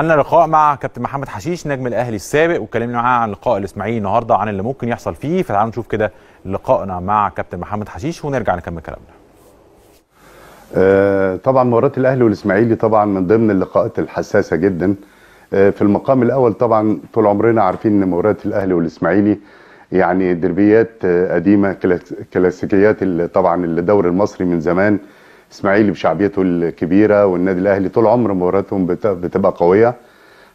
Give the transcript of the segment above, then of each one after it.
عملنا لقاء مع كابتن محمد حشيش نجم الاهلي السابق واتكلمنا معاه عن لقاء الاسماعيلي النهارده عن اللي ممكن يحصل فيه فتعالوا نشوف كده لقائنا مع كابتن محمد حشيش ونرجع نكمل كلامنا. آه طبعا مباراه الاهلي والاسماعيلي طبعا من ضمن اللقاءات الحساسه جدا آه في المقام الاول طبعا طول عمرنا عارفين ان مباراه الاهلي والاسماعيلي يعني دربيات آه قديمه كلاسيكيات طبعا الدوري المصري من زمان اسماعيلي بشعبيته الكبيره والنادي الاهلي طول عمر مباراتهم بتبقى قويه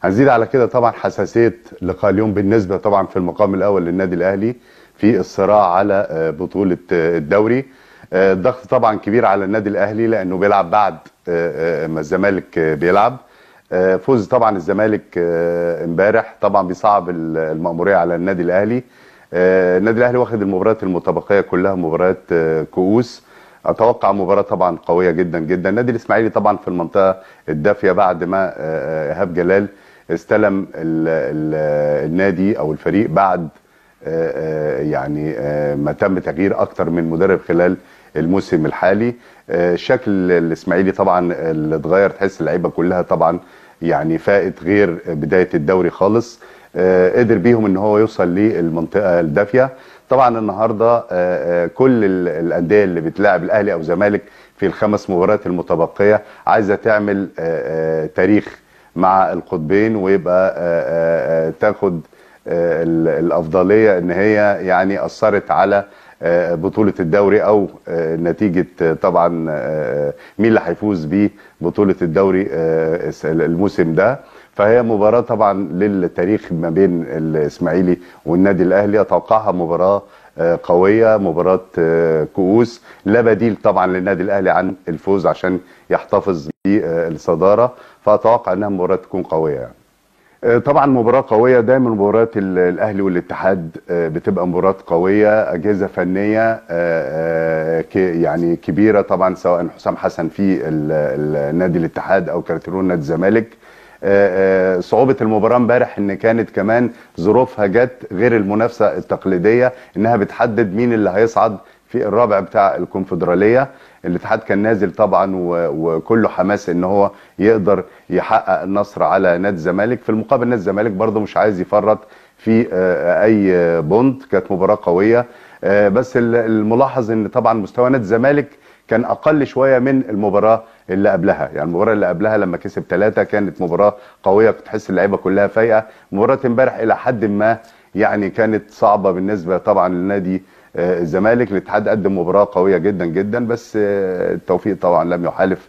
هنزيد على كده طبعا حساسيه لقاء اليوم بالنسبه طبعا في المقام الاول للنادي الاهلي في الصراع على آه، بطوله آه، الدوري الضغط آه، طبعا كبير على النادي الاهلي لانه بيلعب بعد ما الزمالك بيلعب فوز طبعا الزمالك امبارح طبعا بيصعب المأمورية على النادي الاهلي النادي الاهلي واخد المباريات المتبقيه كلها مباريات كؤوس اتوقع مباراه طبعا قويه جدا جدا النادي الاسماعيلي طبعا في المنطقه الدافيه بعد ما آه، آه، ايهاب جلال استلم الـ الـ النادي او الفريق بعد آه، يعني ما تم تغيير اكثر من مدرب خلال الموسم الحالي شكل الاسماعيلي طبعا اللي اتغير تحس اللعيبه كلها طبعا يعني فائت غير بدايه الدوري خالص آه، قدر بيهم ان هو يوصل للمنطقه الدافيه طبعا النهارده آه، آه، كل الانديه اللي بتلاعب الاهلي او الزمالك في الخمس مباريات المتبقيه عايزه تعمل تاريخ مع القطبين ويبقى تاخد الافضليه ان هي يعني اثرت على بطوله الدوري او نتيجه طبعا مين اللي هيفوز ببطوله الدوري الموسم ده فهي مباراه طبعا للتاريخ ما بين الاسماعيلي والنادي الاهلي اتوقعها مباراه آه، قويه مباراه آه، كؤوس لا بديل طبعا للنادي الاهلي عن الفوز عشان يحتفظ بالصداره فاتوقع انها مباراه تكون قويه يعني. آه، طبعا مباراة قوية دايما مباراة الأهلي والاتحاد بتبقى مباراة قوية أجهزة فنية يعني كبيرة طبعا سواء حسام حسن في النادي الاتحاد أو كارتيرون نادي الزمالك آه، آه، صعوبه المباراه امبارح ان كانت كمان ظروفها جت غير المنافسه التقليديه انها بتحدد مين اللي هيصعد في الرابع بتاع الكونفدراليه الاتحاد كان نازل طبعا وكله حماس ان هو يقدر يحقق النصر على نادي الزمالك في المقابل نادي الزمالك برضه مش عايز يفرط في آه، اي بوند كانت مباراه قويه بس الملاحظ ان طبعا مستوى نادي الزمالك كان اقل شويه من المباراه اللي قبلها يعني المباراه اللي قبلها لما كسب ثلاثه كانت مباراه قويه كنت تحس اللعيبه كلها فايقه مباراه امبارح الى حد ما يعني كانت صعبه بالنسبه طبعا لنادي آه، الزمالك الاتحاد قدم مباراه قويه جدا جدا بس آه، التوفيق طبعا لم يحالف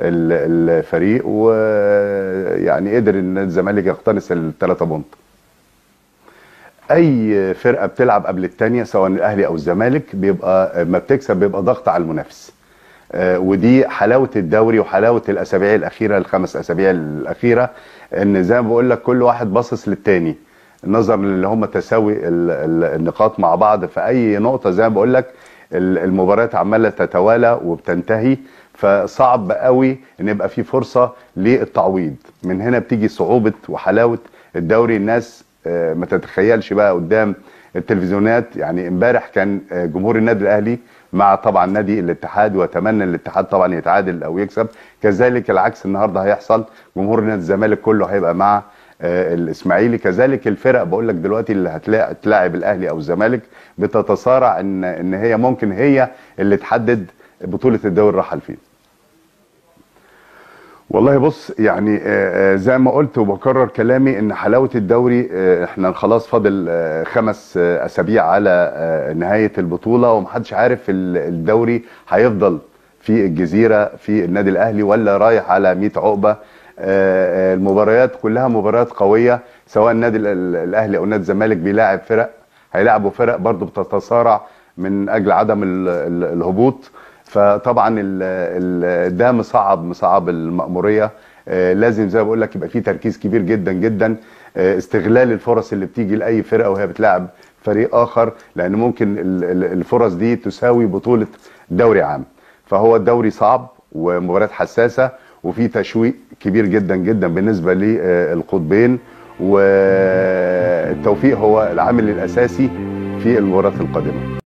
الفريق ويعني آه، قدر ان الزمالك يقتنص الثلاثه بونت اي فرقه بتلعب قبل الثانيه سواء الاهلي او الزمالك بيبقى ما بتكسب بيبقى ضغط على المنافس آه، ودي حلاوه الدوري وحلاوه الاسابيع الاخيره الخمس اسابيع الاخيره ان زي ما بقول لك كل واحد باصص للتاني نظرا اللي هم تساوي النقاط مع بعض في اي نقطه زي ما بقول لك المباريات عماله تتوالى وبتنتهي فصعب قوي ان يبقى في فرصه للتعويض من هنا بتيجي صعوبه وحلاوه الدوري الناس آه، ما تتخيلش بقى قدام التلفزيونات يعني امبارح كان آه، جمهور النادي الاهلي مع طبعا نادي الاتحاد واتمنى الاتحاد طبعا يتعادل او يكسب كذلك العكس النهارده هيحصل جمهور نادي الزمالك كله هيبقى مع آه، الاسماعيلي كذلك الفرق بقول لك دلوقتي اللي هتلاعب الاهلي او الزمالك بتتصارع ان ان هي ممكن هي اللي تحدد بطوله الدوري الرحل فيه والله بص يعني آه، آه، زي ما قلت وبكرر كلامي ان حلاوه الدوري آه، احنا خلاص فاضل خمس اسابيع على نهايه البطوله ومحدش عارف الدوري هيفضل في الجزيره في النادي الاهلي ولا رايح على 100 عقبه المباريات كلها مباريات قويه سواء النادي الاهلي او نادي الزمالك بيلاعب فرق هيلاعبوا فرق برضو بتتصارع من اجل عدم الهبوط فطبعا ده مصعب مصعب المأمورية آه، لازم زي ما بقول لك يبقى في تركيز كبير جدا جدا آه، استغلال الفرص اللي بتيجي لاي فرقه وهي بتلعب فريق اخر لان ممكن الفرص دي تساوي بطوله دوري عام فهو الدوري صعب ومباريات حساسه وفي تشويق كبير جدا جدا بالنسبه للقطبين آه، والتوفيق هو العامل الاساسي في المباريات القادمه